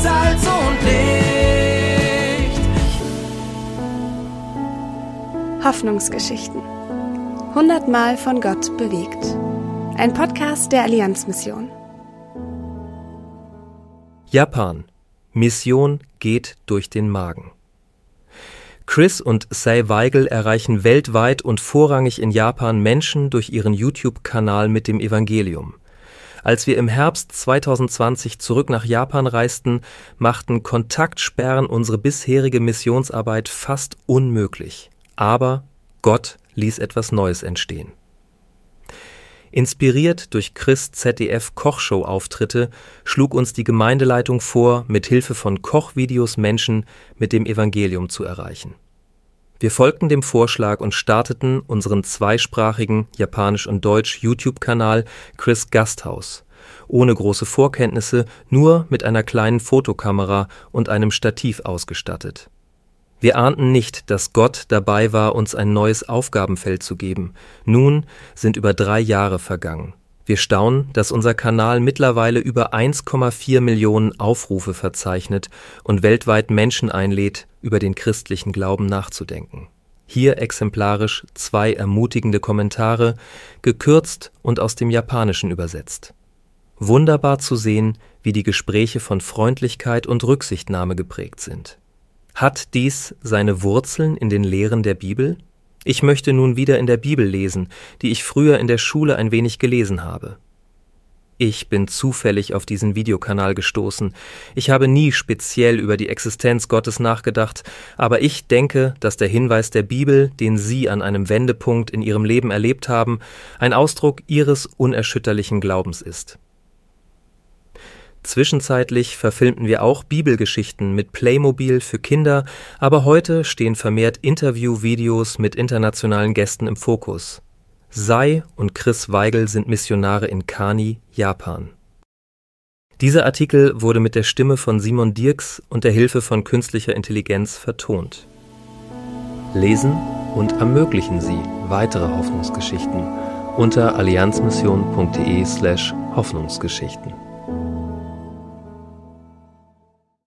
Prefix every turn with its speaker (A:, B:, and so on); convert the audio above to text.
A: Salz und Licht. Hoffnungsgeschichten. Hundertmal von Gott bewegt. Ein Podcast der Allianz Mission. Japan. Mission geht durch den Magen. Chris und Say Weigel erreichen weltweit und vorrangig in Japan Menschen durch ihren YouTube-Kanal mit dem Evangelium – als wir im Herbst 2020 zurück nach Japan reisten, machten Kontaktsperren unsere bisherige Missionsarbeit fast unmöglich. Aber Gott ließ etwas Neues entstehen. Inspiriert durch Chris ZDF Kochshow Auftritte schlug uns die Gemeindeleitung vor, mit Hilfe von Kochvideos Menschen mit dem Evangelium zu erreichen. Wir folgten dem Vorschlag und starteten unseren zweisprachigen (japanisch und deutsch) YouTube-Kanal Chris Gasthaus. Ohne große Vorkenntnisse, nur mit einer kleinen Fotokamera und einem Stativ ausgestattet. Wir ahnten nicht, dass Gott dabei war, uns ein neues Aufgabenfeld zu geben. Nun sind über drei Jahre vergangen wir staunen, dass unser Kanal mittlerweile über 1,4 Millionen Aufrufe verzeichnet und weltweit Menschen einlädt, über den christlichen Glauben nachzudenken. Hier exemplarisch zwei ermutigende Kommentare, gekürzt und aus dem Japanischen übersetzt. Wunderbar zu sehen, wie die Gespräche von Freundlichkeit und Rücksichtnahme geprägt sind. Hat dies seine Wurzeln in den Lehren der Bibel? Ich möchte nun wieder in der Bibel lesen, die ich früher in der Schule ein wenig gelesen habe. Ich bin zufällig auf diesen Videokanal gestoßen. Ich habe nie speziell über die Existenz Gottes nachgedacht, aber ich denke, dass der Hinweis der Bibel, den Sie an einem Wendepunkt in Ihrem Leben erlebt haben, ein Ausdruck Ihres unerschütterlichen Glaubens ist. Zwischenzeitlich verfilmten wir auch Bibelgeschichten mit Playmobil für Kinder, aber heute stehen vermehrt Interviewvideos mit internationalen Gästen im Fokus. Sei und Chris Weigel sind Missionare in Kani, Japan. Dieser Artikel wurde mit der Stimme von Simon Dirks und der Hilfe von künstlicher Intelligenz vertont. Lesen und ermöglichen Sie weitere Hoffnungsgeschichten unter allianzmission.de/hoffnungsgeschichten.